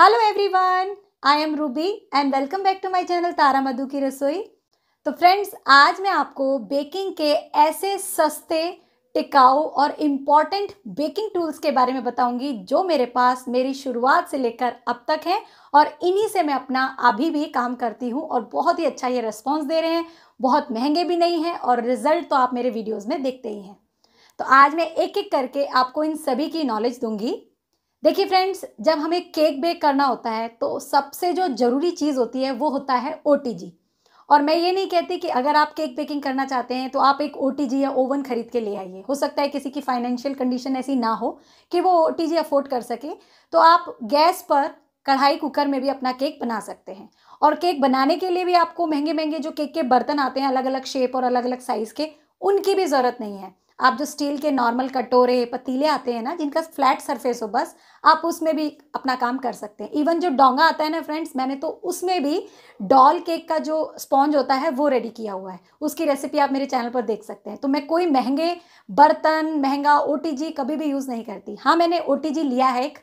hello everyone I am Ruby and welcome back to my channel Tara Madhu की रसोई तो friends आज मैं आपको बेकिंग के ऐसे सस्ते टिकाऊ और इम्पॉर्टेंट बेकिंग टूल्स के बारे में बताऊंगी जो मेरे पास मेरी शुरुआत से लेकर अब तक हैं और इन्हीं से मैं अपना अभी भी काम करती हूँ और बहुत ही अच्छा ये रिस्पॉन्स दे रहे हैं बहुत महंगे भी नहीं हैं और रिजल्ट तो आप मेरे वीडियोज़ में देखते ही हैं तो आज मैं एक एक करके आपको इन सभी की नॉलेज दूंगी देखिए फ्रेंड्स जब हमें केक बेक करना होता है तो सबसे जो ज़रूरी चीज़ होती है वो होता है ओ और मैं ये नहीं कहती कि अगर आप केक बेकिंग करना चाहते हैं तो आप एक ओ या ओवन खरीद के ले आइए हो सकता है किसी की फाइनेंशियल कंडीशन ऐसी ना हो कि वो ओ अफोर्ड कर सके तो आप गैस पर कढ़ाई कुकर में भी अपना केक बना सकते हैं और केक बनाने के लिए भी आपको महंगे महंगे जो केक के बर्तन आते हैं अलग अलग शेप और अलग अलग साइज़ के उनकी भी ज़रूरत नहीं है आप जो स्टील के नॉर्मल कटोरे पतीले आते हैं ना जिनका फ्लैट सरफेस हो बस आप उसमें भी अपना काम कर सकते हैं इवन जो डोंगा आता है ना फ्रेंड्स मैंने तो उसमें भी डॉल केक का जो स्पॉन्ज होता है वो रेडी किया हुआ है उसकी रेसिपी आप मेरे चैनल पर देख सकते हैं तो मैं कोई महंगे बर्तन महंगा ओ कभी भी यूज़ नहीं करती हाँ मैंने ओ लिया है एक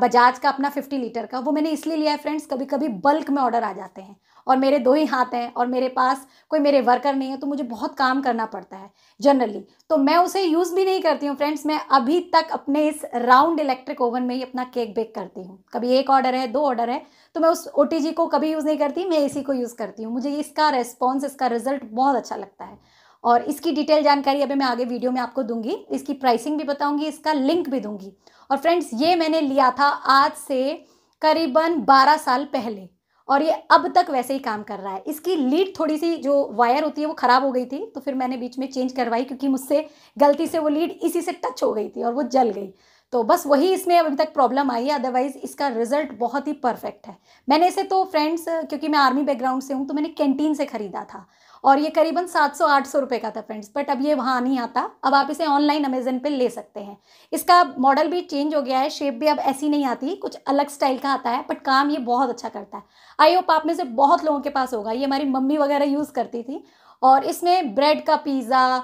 बजाज का अपना 50 लीटर का वो मैंने इसलिए लिया है फ्रेंड्स कभी कभी बल्क में ऑर्डर आ जाते हैं और मेरे दो ही हाथ हैं और मेरे पास कोई मेरे वर्कर नहीं है तो मुझे बहुत काम करना पड़ता है जनरली तो मैं उसे यूज़ भी नहीं करती हूँ फ्रेंड्स मैं अभी तक अपने इस राउंड इलेक्ट्रिक ओवन में ही अपना केक बेक करती हूँ कभी एक ऑर्डर है दो ऑर्डर है तो मैं उस ओ को कभी यूज़ नहीं करती मैं इसी को यूज़ करती हूँ मुझे इसका रेस्पॉन्स इसका रिजल्ट बहुत अच्छा लगता है और इसकी डिटेल जानकारी अभी मैं आगे वीडियो में आपको दूंगी इसकी प्राइसिंग भी बताऊंगी इसका लिंक भी दूंगी और फ्रेंड्स ये मैंने लिया था आज से करीबन 12 साल पहले और ये अब तक वैसे ही काम कर रहा है इसकी लीड थोड़ी सी जो वायर होती है वो ख़राब हो गई थी तो फिर मैंने बीच में चेंज करवाई क्योंकि मुझसे गलती से वो लीड इसी से टच हो गई थी और वो जल गई तो बस वही इसमें अभी तक प्रॉब्लम आई है अदरवाइज़ इसका रिजल्ट बहुत ही परफेक्ट है मैंने इसे तो फ्रेंड्स क्योंकि मैं आर्मी बैकग्राउंड से हूँ तो मैंने कैंटीन से ख़रीदा था और ये करीबन 700-800 रुपए का था फ्रेंड्स बट अब ये वहाँ नहीं आता अब आप इसे ऑनलाइन अमेजन पे ले सकते हैं इसका मॉडल भी चेंज हो गया है शेप भी अब ऐसी नहीं आती कुछ अलग स्टाइल का आता है बट काम ये बहुत अच्छा करता है आई होप आप में से बहुत लोगों के पास होगा ये हमारी मम्मी वगैरह यूज़ करती थी और इसमें ब्रेड का पिज़्ज़ा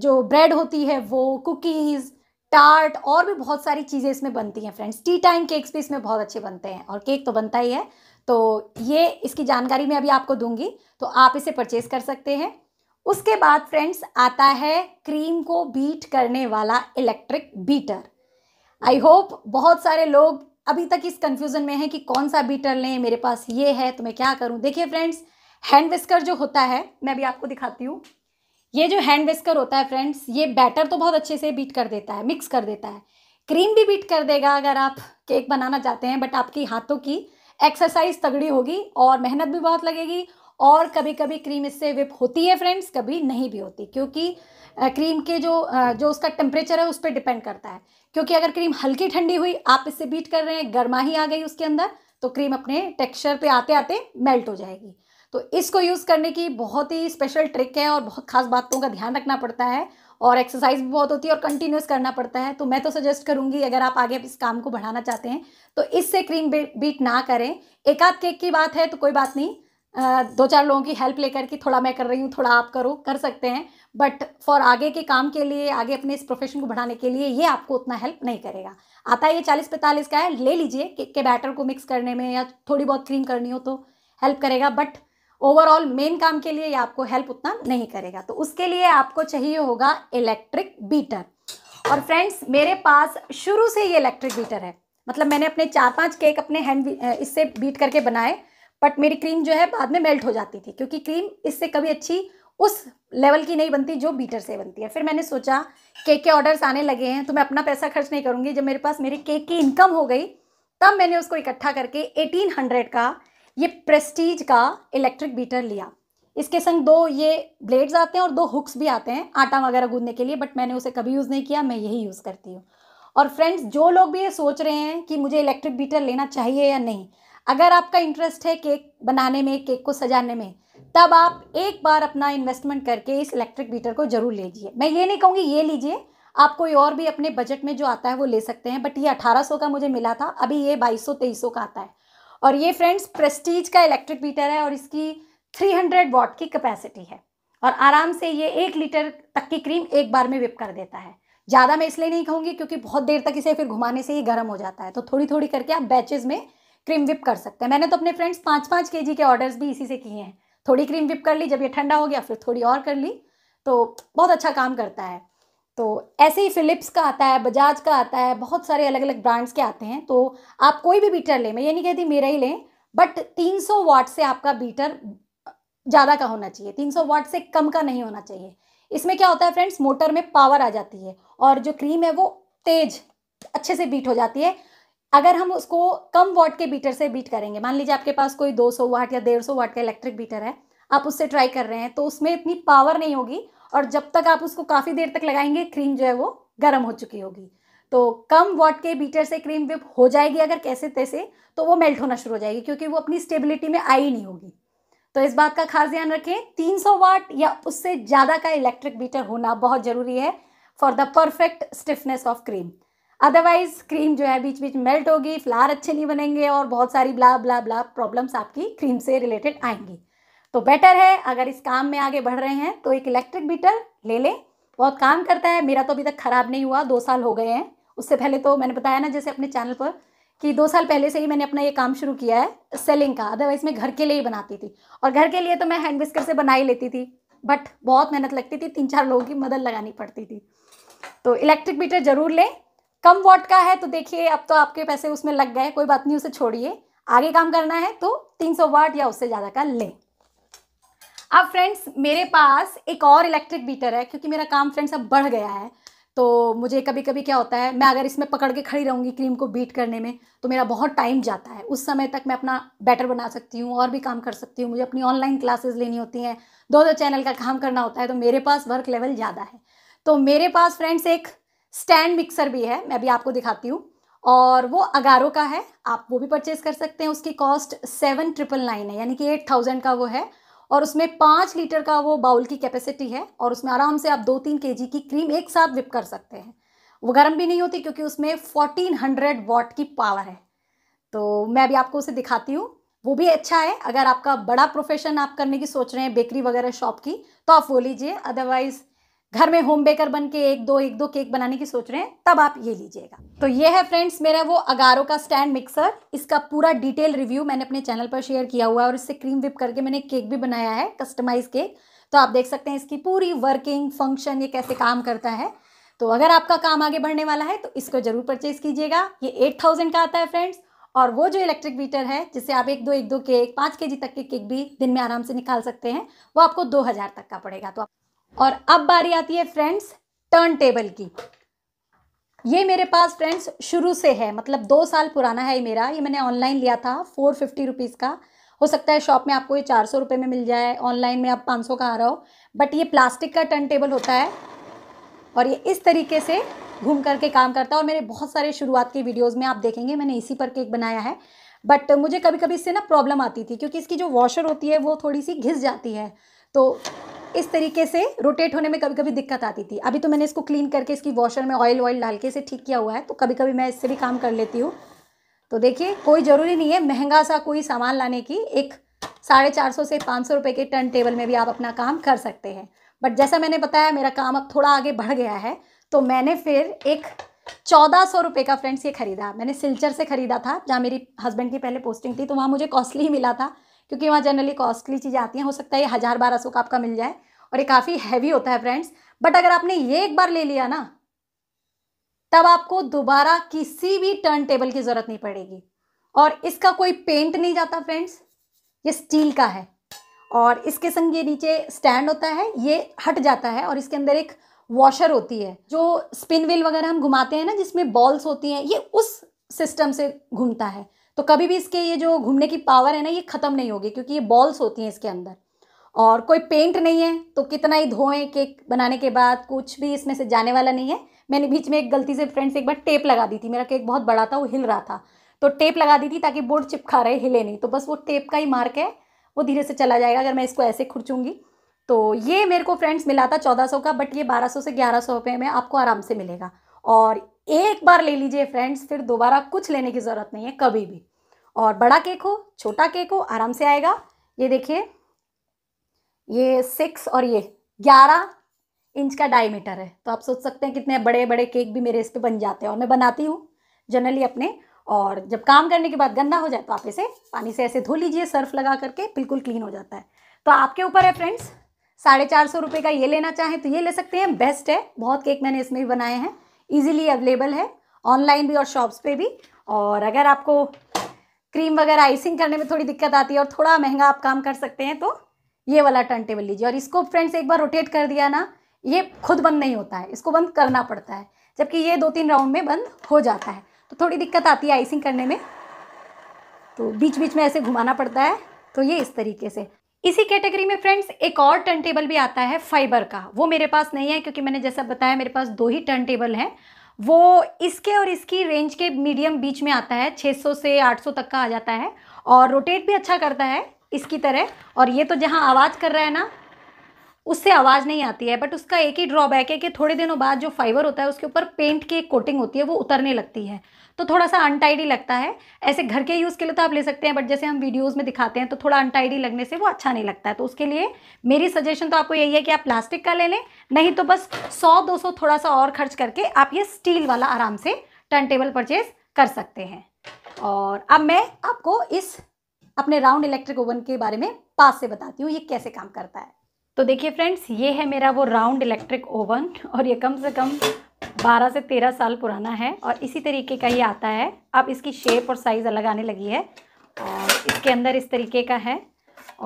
जो ब्रेड होती है वो कुकीज़ टार्ट और भी बहुत सारी चीज़ें इसमें बनती हैं फ्रेंड्स टी टाइम केक्स भी इसमें बहुत अच्छे बनते हैं और केक तो बनता ही है तो ये इसकी जानकारी मैं अभी आपको दूंगी तो आप इसे परचेज कर सकते हैं उसके बाद फ्रेंड्स आता है क्रीम को बीट करने वाला इलेक्ट्रिक बीटर आई होप बहुत सारे लोग अभी तक इस कन्फ्यूज़न में हैं कि कौन सा बीटर लें मेरे पास ये है तो मैं क्या करूं देखिए फ्रेंड्स हैंड विस्कर जो होता है मैं अभी आपको दिखाती हूँ ये जो हैंड विस्कर होता है फ्रेंड्स ये बैटर तो बहुत अच्छे से बीट कर देता है मिक्स कर देता है क्रीम भी बीट कर देगा अगर आप केक बनाना चाहते हैं बट आपकी हाथों की एक्सरसाइज तगड़ी होगी और मेहनत भी बहुत लगेगी और कभी कभी क्रीम इससे विप होती है फ्रेंड्स कभी नहीं भी होती क्योंकि क्रीम के जो जो उसका टेम्परेचर है उस पर डिपेंड करता है क्योंकि अगर क्रीम हल्की ठंडी हुई आप इससे बीट कर रहे हैं गर्मा ही आ गई उसके अंदर तो क्रीम अपने टेक्सचर पे आते आते मेल्ट हो जाएगी तो इसको यूज़ करने की बहुत ही स्पेशल ट्रिक है और बहुत खास बातों का ध्यान रखना पड़ता है और एक्सरसाइज भी बहुत होती है और कंटिन्यूस करना पड़ता है तो मैं तो सजेस्ट करूँगी अगर आप आगे इस काम को बढ़ाना चाहते हैं तो इससे क्रीम बीट ना करें एक आध केक की बात है तो कोई बात नहीं दो चार लोगों की हेल्प लेकर के थोड़ा मैं कर रही हूँ थोड़ा आप करो कर सकते हैं बट फॉर आगे के काम के लिए आगे अपने इस प्रोफेशन को बढ़ाने के लिए ये आपको उतना हेल्प नहीं करेगा आता ये चालीस पैंतालीस का है ले लीजिए केक के बैटर को मिक्स करने में या थोड़ी बहुत क्रीम करनी हो तो हेल्प करेगा बट ओवरऑल मेन काम के लिए ये आपको हेल्प उतना नहीं करेगा तो उसके लिए आपको चाहिए होगा इलेक्ट्रिक बीटर और फ्रेंड्स मेरे पास शुरू से ये इलेक्ट्रिक बीटर है मतलब मैंने अपने चार पांच केक अपने हैंड इससे बीट करके बनाए बट मेरी क्रीम जो है बाद में मेल्ट हो जाती थी क्योंकि क्रीम इससे कभी अच्छी उस लेवल की नहीं बनती जो बीटर से बनती है फिर मैंने सोचा केक के ऑर्डर्स आने लगे हैं तो मैं अपना पैसा खर्च नहीं करूँगी जब मेरे पास मेरी केक की इनकम हो गई तब मैंने उसको इकट्ठा करके एटीन का ये प्रेस्टीज का इलेक्ट्रिक बीटर लिया इसके संग दो ये ब्लेड्स आते हैं और दो हुक्स भी आते हैं आटा वगैरह गूंदने के लिए बट मैंने उसे कभी यूज़ नहीं किया मैं यही यूज़ करती हूँ और फ्रेंड्स जो लोग भी ये सोच रहे हैं कि मुझे इलेक्ट्रिक बीटर लेना चाहिए या नहीं अगर आपका इंटरेस्ट है केक बनाने में केक को सजाने में तब आप एक बार अपना इन्वेस्टमेंट करके इस इलेक्ट्रिक बीटर को ज़रूर लीजिए मैं ये नहीं कहूँगी ये लीजिए आप कोई और भी अपने बजट में जो आता है वो ले सकते हैं बट ये 1800 का मुझे मिला था अभी ये 2200 2300 का आता है और ये फ्रेंड्स प्रेस्टीज का इलेक्ट्रिक मीटर है और इसकी 300 वॉट की कैपेसिटी है और आराम से ये एक लीटर तक की क्रीम एक बार में विप कर देता है ज़्यादा मैं इसलिए नहीं कहूँगी क्योंकि बहुत देर तक इसे फिर घुमाने से ये गर्म हो जाता है तो थोड़ी थोड़ी करके आप बैचेज में क्रीम विप कर सकते हैं मैंने तो अपने फ्रेंड्स पाँच पाँच के के ऑर्डर्स भी इसी से किए हैं थोड़ी क्रीम विप कर ली जब ये ठंडा हो गया फिर थोड़ी और कर ली तो बहुत अच्छा काम करता है तो ऐसे ही फ़िलिप्स का आता है बजाज का आता है बहुत सारे अलग अलग ब्रांड्स के आते हैं तो आप कोई भी बीटर लें मैं ये नहीं कहती मेरा ही लें बट 300 वाट से आपका बीटर ज़्यादा का होना चाहिए 300 वाट से कम का नहीं होना चाहिए इसमें क्या होता है फ्रेंड्स मोटर में पावर आ जाती है और जो क्रीम है वो तेज अच्छे से बीट हो जाती है अगर हम उसको कम वाट के बीटर से बीट करेंगे मान लीजिए आपके पास कोई 200 वाट या 150 वाट का इलेक्ट्रिक बीटर है आप उससे ट्राई कर रहे हैं तो उसमें इतनी पावर नहीं होगी और जब तक आप उसको काफ़ी देर तक लगाएंगे क्रीम जो है वो गर्म हो चुकी होगी तो कम वॉट के बीटर से क्रीम विप हो जाएगी अगर कैसे तैसे तो वो मेल्ट होना शुरू हो जाएगी क्योंकि वो अपनी स्टेबिलिटी में आई नहीं होगी तो इस बात का खास ध्यान रखें 300 वाट या उससे ज़्यादा का इलेक्ट्रिक बीटर होना बहुत ज़रूरी है for the perfect stiffness of cream otherwise cream जो है बीच बीच मेल्ट होगी फ्लार अच्छे नहीं बनेंगे और बहुत सारी ब्ला ब्ला ब्ला प्रॉब्लम्स आपकी क्रीम से रिलेटेड आएंगी तो बेटर है अगर इस काम में आगे बढ़ रहे हैं तो एक इलेक्ट्रिक बीटर ले लें बहुत काम करता है मेरा तो अभी तक ख़राब नहीं हुआ दो साल हो गए हैं उससे पहले तो मैंने बताया ना जैसे अपने चैनल पर कि दो साल पहले से ही मैंने अपना ये काम शुरू किया है सेलिंग का अदरवाइज मैं घर के लिए ही बनाती थी और घर के लिए तो मैं हैंड विस्कर से बना ही लेती थी बट बहुत मेहनत लगती थी तीन चार लोगों की मदद लगानी पड़ती थी तो इलेक्ट्रिक मीटर ज़रूर लें कम वॉट का है तो देखिए अब तो आपके पैसे उसमें लग गए कोई बात नहीं उसे छोड़िए आगे काम करना है तो तीन वाट या उससे ज़्यादा का लें अब फ्रेंड्स मेरे पास एक और इलेक्ट्रिक बीटर है क्योंकि मेरा काम फ्रेंड्स अब बढ़ गया है तो मुझे कभी कभी क्या होता है मैं अगर इसमें पकड़ के खड़ी रहूँगी क्रीम को बीट करने में तो मेरा बहुत टाइम जाता है उस समय तक मैं अपना बेटर बना सकती हूँ और भी काम कर सकती हूँ मुझे अपनी ऑनलाइन क्लासेस लेनी होती हैं दो दो चैनल का काम करना होता है तो मेरे पास वर्क लेवल ज़्यादा है तो मेरे पास फ्रेंड्स एक स्टैंड मिक्सर भी है मैं भी आपको दिखाती हूँ और वो अगारो का है आप वो भी परचेज़ कर सकते हैं उसकी कॉस्ट सेवन ट्रिपल नाइन है यानी कि एट थाउजेंड का वो है और उसमें पाँच लीटर का वो बाउल की कैपेसिटी है और उसमें आराम से आप दो तीन के की क्रीम एक साथ विप कर सकते हैं वो गर्म भी नहीं होती क्योंकि उसमें फोर्टीन हंड्रेड वॉट की पावर है तो मैं अभी आपको उसे दिखाती हूँ वो भी अच्छा है अगर आपका बड़ा प्रोफेशन आप करने की सोच रहे हैं बेकरी वगैरह शॉप की तो आप वो लीजिए अदरवाइज़ घर में होम बेकर बन के एक दो एक दो केक बनाने की सोच रहे हैं तब आप ये लीजिएगा तो ये है फ्रेंड्स मेरा वो अगारो का स्टैंड मिक्सर इसका पूरा डिटेल रिव्यू मैंने अपने चैनल पर शेयर किया हुआ है और इससे क्रीम विप करके मैंने केक भी बनाया है कस्टमाइज केक तो आप देख सकते हैं इसकी पूरी वर्किंग फंक्शन ये कैसे काम करता है तो अगर आपका काम आगे बढ़ने वाला है तो इसको जरूर परचेज कीजिएगा ये एट थाउजेंड का आता है फ्रेंड्स और वो जो इलेक्ट्रिक बीटर है जिससे आप एक दो एक दो केक पाँच के जी तक के केक भी दिन में आराम से निकाल सकते हैं वो आपको दो हज़ार तक का पड़ेगा तो आप और अब बारी आती है फ्रेंड्स टर्न टेबल की ये मेरे पास फ्रेंड्स शुरू से है मतलब दो साल पुराना है ये मेरा ये मैंने ऑनलाइन लिया था फोर फिफ्टी रुपीज़ का हो सकता है शॉप में आपको ये चार सौ रुपये में मिल जाए ऑनलाइन में आप पाँच सौ का आ रहा हो बट ये प्लास्टिक का टर्न टेबल होता है और ये इस तरीके से घूम करके काम करता है और मेरे बहुत सारे शुरुआत के वीडियोज़ में आप देखेंगे मैंने इसी पर केक बनाया है बट मुझे कभी कभी इससे ना प्रॉब्लम आती थी क्योंकि इसकी जो वॉशर होती है वो थोड़ी सी घिस जाती है तो इस तरीके से रोटेट होने में कभी कभी दिक्कत आती थी अभी तो मैंने इसको क्लीन करके इसकी वॉशर में ऑयल ऑयल डाल के इसे ठीक किया हुआ है तो कभी कभी मैं इससे भी काम कर लेती हूँ तो देखिए कोई ज़रूरी नहीं है महंगा सा कोई सामान लाने की एक साढ़े चार सौ से पाँच सौ रुपये के टर्न टेबल में भी आप अपना काम कर सकते हैं बट जैसा मैंने बताया मेरा काम अब थोड़ा आगे बढ़ गया है तो मैंने फिर एक चौदह सौ रुपये का फ्रेंड्स ये खरीदा मैंने सिल्चर से ख़रीदा था जहाँ मेरी हस्बैंड की पहले पोस्टिंग थी तो वहाँ मुझे कॉस्टली ही मिला था क्योंकि वहाँ जनरली कॉस्टली चीज़ें आती हैं हो सकता है ये हज़ार बारह सौ का आपका मिल जाए और ये काफ़ी हैवी होता है फ्रेंड्स बट अगर आपने ये एक बार ले लिया ना तब आपको दोबारा किसी भी टर्न टेबल की ज़रूरत नहीं पड़ेगी और इसका कोई पेंट नहीं जाता फ्रेंड्स ये स्टील का है और इसके संग ये नीचे स्टैंड होता है ये हट जाता है और इसके अंदर एक वॉशर होती है जो स्पिन व्हील वगैरह हम घुमाते हैं ना जिसमें बॉल्स होती हैं ये उस सिस्टम से घूमता है तो कभी भी इसके ये जो घूमने की पावर है ना ये ख़त्म नहीं होगी क्योंकि ये बॉल्स होती हैं इसके अंदर और कोई पेंट नहीं है तो कितना ही धोएं केक बनाने के बाद कुछ भी इसमें से जाने वाला नहीं है मैंने बीच में एक गलती से फ्रेंड्स एक बार टेप लगा दी थी मेरा केक बहुत बड़ा था वो हिल रहा था तो टेप लगा दी थी ताकि बोर्ड चिपका रहे हिले नहीं तो बस वो टेप का ही मार्क है वो धीरे से चला जाएगा अगर मैं इसको ऐसे खुरचूँगी तो ये मेरे को फ्रेंड्स मिला था चौदह सौ का बट ये बारह सौ से ग्यारह सौ रुपये में आपको आराम से मिलेगा और एक बार ले लीजिए फ्रेंड्स फिर दोबारा कुछ लेने की ज़रूरत नहीं है कभी भी और बड़ा केक हो छोटा केक हो आराम से आएगा ये देखिए ये सिक्स और ये ग्यारह इंच का डायमीटर है तो आप सोच सकते हैं कितने बड़े बड़े केक भी मेरे इस पर बन जाते हैं और मैं बनाती हूँ जनरली अपने और जब काम करने के बाद गंदा हो जाए तो आप इसे पानी से ऐसे धो लीजिए सर्फ लगा करके बिल्कुल क्लीन हो जाता है तो आपके ऊपर है फ्रेंड्स साढ़े चार सौ रुपये का ये लेना चाहें तो ये ले सकते हैं बेस्ट है बहुत केक मैंने इसमें भी बनाए हैं ईजिली अवेलेबल है ऑनलाइन भी और शॉप्स पे भी और अगर आपको क्रीम वगैरह आइसिंग करने में थोड़ी दिक्कत आती है और थोड़ा महंगा आप काम कर सकते हैं तो ये वाला टर्न टेबल लीजिए और इसको फ्रेंड्स एक बार रोटेट कर दिया ना ये खुद बंद नहीं होता है इसको बंद करना पड़ता है जबकि ये दो तीन राउंड में बंद हो जाता है तो थोड़ी दिक्कत आती है आइसिंग करने में तो बीच बीच में ऐसे घुमाना पड़ता है तो ये इस तरीके से इसी कैटेगरी में फ्रेंड्स एक और टर्न टेबल भी आता है फाइबर का वो मेरे पास नहीं है क्योंकि मैंने जैसा बताया मेरे पास दो ही टर्न टेबल हैं वो इसके और इसकी रेंज के मीडियम बीच में आता है 600 से 800 तक का आ जाता है और रोटेट भी अच्छा करता है इसकी तरह और ये तो जहाँ आवाज़ कर रहा है ना उससे आवाज़ नहीं आती है बट उसका एक ही ड्रॉबैक है कि थोड़े दिनों बाद जो फाइबर होता है उसके ऊपर पेंट की एक कोटिंग होती है वो उतरने लगती है तो थोड़ा सा अनटाइडी लगता है ऐसे घर के यूज़ के लिए तो आप ले सकते हैं बट जैसे हम वीडियोज़ में दिखाते हैं तो थोड़ा अनटाइडी लगने से वो अच्छा नहीं लगता है तो उसके लिए मेरी सजेशन तो आपको यही है कि आप प्लास्टिक का ले लें नहीं तो बस सौ दो सौ थोड़ा सा और खर्च करके आप ये स्टील वाला आराम से टर्न टेबल परचेज कर सकते हैं और अब मैं आपको इस अपने राउंड इलेक्ट्रिक ओवन के बारे में पास से बताती हूँ ये कैसे काम करता है तो देखिए फ्रेंड्स ये है मेरा वो राउंड इलेक्ट्रिक ओवन और ये कम से कम 12 से 13 साल पुराना है और इसी तरीके का ये आता है अब इसकी शेप और साइज़ अलग आने लगी है और इसके अंदर इस तरीके का है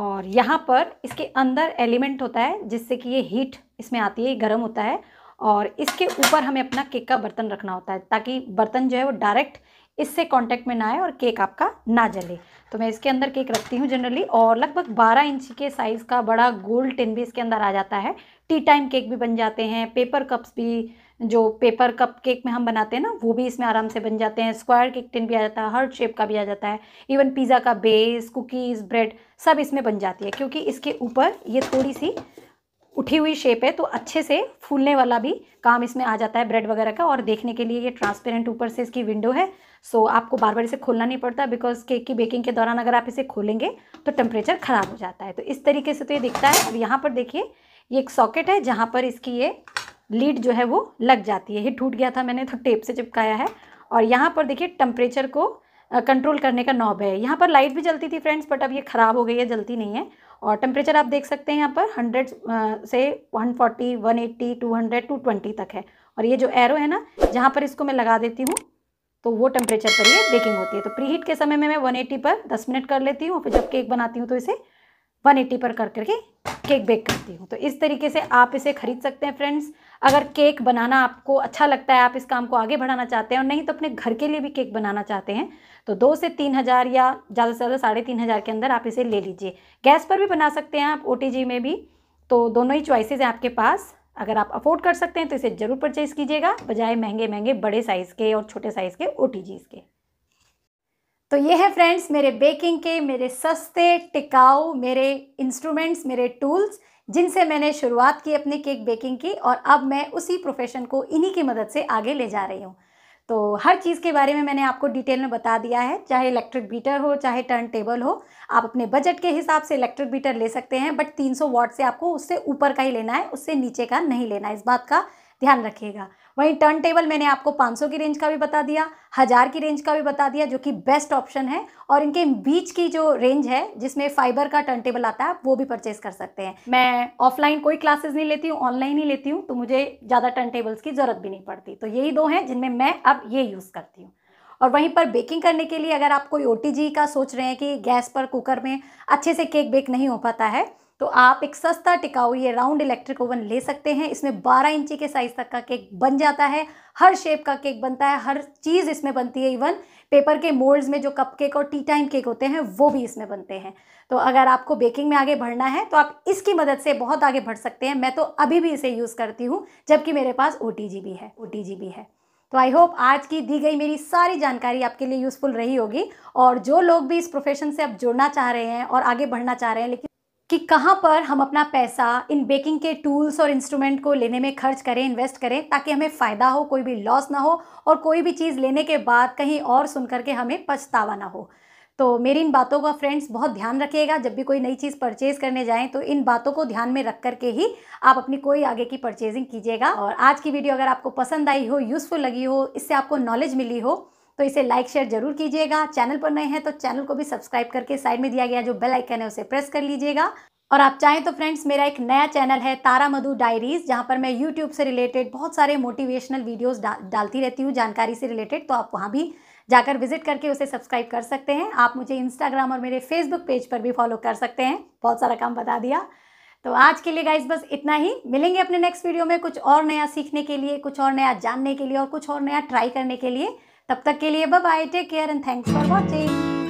और यहाँ पर इसके अंदर एलिमेंट होता है जिससे कि ये हीट इसमें आती है गर्म होता है और इसके ऊपर हमें अपना केक का बर्तन रखना होता है ताकि बर्तन जो है वो डायरेक्ट इससे कांटेक्ट में ना आए और केक आपका ना जले तो मैं इसके अंदर केक रखती हूँ जनरली और लगभग 12 इंच के साइज़ का बड़ा गोल टिन भी इसके अंदर आ जाता है टी टाइम केक भी बन जाते हैं पेपर कप्स भी जो पेपर कप केक में हम बनाते हैं ना वो भी इसमें आराम से बन जाते हैं स्क्वायर केक टिन भी आ जाता है हर शेप का भी आ जाता है इवन पिज़्ज़ा का बेस कुकीज़ ब्रेड सब इसमें बन जाती है क्योंकि इसके ऊपर ये थोड़ी सी उठी हुई शेप है तो अच्छे से फूलने वाला भी काम इसमें आ जाता है ब्रेड वगैरह का और देखने के लिए ये ट्रांसपेरेंट ऊपर से इसकी विंडो है सो so, आपको बार बार इसे खोलना नहीं पड़ता बिकॉज केक की बेकिंग के दौरान अगर आप इसे खोलेंगे तो टेम्परेचर ख़राब हो जाता है तो इस तरीके से तो ये दिखता है अब यहाँ पर देखिए ये एक सॉकेट है जहाँ पर इसकी ये लीड जो है वो लग जाती है ये टूट गया था मैंने तो टेप से चिपकाया है और यहाँ पर देखिए टेम्परेचर को कंट्रोल करने का नॉब है यहाँ पर लाइट भी जलती थी फ्रेंड्स बट अब ये ख़राब हो गई है जलती नहीं है और टेम्परेचर आप देख सकते हैं यहाँ पर हंड्रेड से one forty one eighty two hundred two twenty तक है और ये जो एरो है ना जहाँ पर इसको मैं लगा देती हूँ तो वो टेम्परेचर पर ये बेकिंग होती है तो प्रीहीट के समय में मैं 180 पर 10 मिनट कर लेती हूँ फिर जब केक बनाती हूँ तो इसे वन एट्टी पर कर करके केक बेक करती हूँ तो इस तरीके से आप इसे खरीद सकते हैं फ्रेंड्स अगर केक बनाना आपको अच्छा लगता है आप इस काम को आगे बढ़ाना चाहते हैं और नहीं तो अपने घर के लिए भी केक बनाना चाहते हैं तो दो से तीन हज़ार या ज़्यादा से ज़्यादा साढ़े तीन हज़ार के अंदर आप इसे ले लीजिए गैस पर भी बना सकते हैं आप ओ में भी तो दोनों ही च्वाइसेज हैं आपके पास अगर आप अफोर्ड कर सकते हैं तो इसे ज़रूर परचेज़ कीजिएगा बजाय महंगे महंगे बड़े साइज़ के और छोटे साइज़ के ओ के तो ये है फ्रेंड्स मेरे बेकिंग के मेरे सस्ते टिकाऊ मेरे इंस्ट्रूमेंट्स मेरे टूल्स जिनसे मैंने शुरुआत की अपने केक बेकिंग की और अब मैं उसी प्रोफेशन को इन्हीं की मदद से आगे ले जा रही हूँ तो हर चीज़ के बारे में मैंने आपको डिटेल में बता दिया है चाहे इलेक्ट्रिक बीटर हो चाहे टर्न टेबल हो आप अपने बजट के हिसाब से इलेक्ट्रिक बीटर ले सकते हैं बट 300 वॉट से आपको उससे ऊपर का ही लेना है उससे नीचे का नहीं लेना है इस बात का ध्यान रखिएगा वहीं टर्न टेबल मैंने आपको 500 की रेंज का भी बता दिया हज़ार की रेंज का भी बता दिया जो कि बेस्ट ऑप्शन है और इनके बीच की जो रेंज है जिसमें फाइबर का टर्न टेबल आता है वो भी परचेज कर सकते हैं मैं ऑफलाइन कोई क्लासेस नहीं लेती हूँ ऑनलाइन ही लेती हूँ तो मुझे ज़्यादा टर्न टेबल्स की ज़रूरत भी नहीं पड़ती तो यही दो हैं जिनमें मैं अब ये यूज़ करती हूँ और वहीं पर बेकिंग करने के लिए अगर आप कोई ओ का सोच रहे हैं कि गैस पर कुकर में अच्छे से केक बेक नहीं हो पाता है तो आप एक सस्ता टिकाऊ ये राउंड इलेक्ट्रिक ओवन ले सकते हैं इसमें 12 इंची के साइज़ तक का केक बन जाता है हर शेप का केक बनता है हर चीज़ इसमें बनती है इवन पेपर के मोल्ड्स में जो कप केक और टी टाइम केक होते हैं वो भी इसमें बनते हैं तो अगर आपको बेकिंग में आगे बढ़ना है तो आप इसकी मदद से बहुत आगे बढ़ सकते हैं मैं तो अभी भी इसे यूज़ करती हूँ जबकि मेरे पास ओ भी है ओ भी है तो आई होप आज की दी गई मेरी सारी जानकारी आपके लिए यूज़फुल रही होगी और जो लोग भी इस प्रोफेशन से अब जुड़ना चाह रहे हैं और आगे बढ़ना चाह रहे हैं लेकिन कि कहाँ पर हम अपना पैसा इन बेकिंग के टूल्स और इंस्ट्रूमेंट को लेने में खर्च करें इन्वेस्ट करें ताकि हमें फ़ायदा हो कोई भी लॉस ना हो और कोई भी चीज़ लेने के बाद कहीं और सुन करके हमें पछतावा ना हो तो मेरी इन बातों का फ्रेंड्स बहुत ध्यान रखिएगा जब भी कोई नई चीज़ परचेज़ करने जाएं तो इन बातों को ध्यान में रख करके ही आप अपनी कोई आगे की परचेजिंग कीजिएगा और आज की वीडियो अगर आपको पसंद आई हो यूज़फुल लगी हो इससे आपको नॉलेज मिली हो तो इसे लाइक शेयर जरूर कीजिएगा चैनल पर नए हैं तो चैनल को भी सब्सक्राइब करके साइड में दिया गया जो बेल आइकन है उसे प्रेस कर लीजिएगा और आप चाहें तो फ्रेंड्स मेरा एक नया चैनल है तारा मधु डायरीज जहाँ पर मैं यूट्यूब से रिलेटेड बहुत सारे मोटिवेशनल वीडियोस डा, डालती रहती हूँ जानकारी से रिलेटेड तो आप वहाँ भी जाकर विजिट करके उसे सब्सक्राइब कर सकते हैं आप मुझे इंस्टाग्राम और मेरे फेसबुक पेज पर भी फॉलो कर सकते हैं बहुत सारा काम बता दिया तो आज के लिए गाइज बस इतना ही मिलेंगे अपने नेक्स्ट वीडियो में कुछ और नया सीखने के लिए कुछ और नया जानने के लिए और कुछ और नया ट्राई करने के लिए तब तक के लिए bye take care and thanks for watching